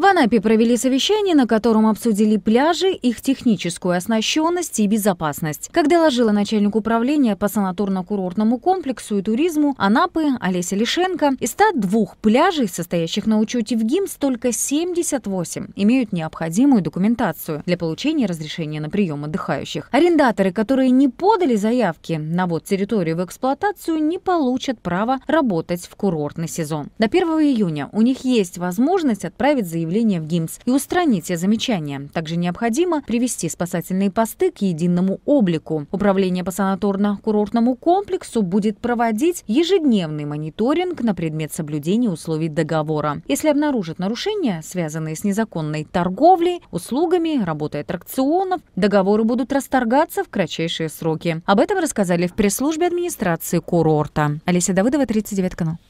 В Анапе провели совещание, на котором обсудили пляжи, их техническую оснащенность и безопасность. Как доложила начальник управления по санаторно-курортному комплексу и туризму Анапы Олеся Лишенко, из 102 пляжей, состоящих на учете в ГИМС, только 78 имеют необходимую документацию для получения разрешения на прием отдыхающих. Арендаторы, которые не подали заявки на ввод территории в эксплуатацию, не получат право работать в курортный сезон. До 1 июня у них есть возможность отправить заявление заявление в ГИМС и устранить все замечания. Также необходимо привести спасательные посты к единому облику. Управление по санаторно-курортному комплексу будет проводить ежедневный мониторинг на предмет соблюдения условий договора. Если обнаружат нарушения, связанные с незаконной торговлей, услугами, работой аттракционов, договоры будут расторгаться в кратчайшие сроки. Об этом рассказали в пресс-службе администрации курорта. Олеся Давыдова, 39 канал.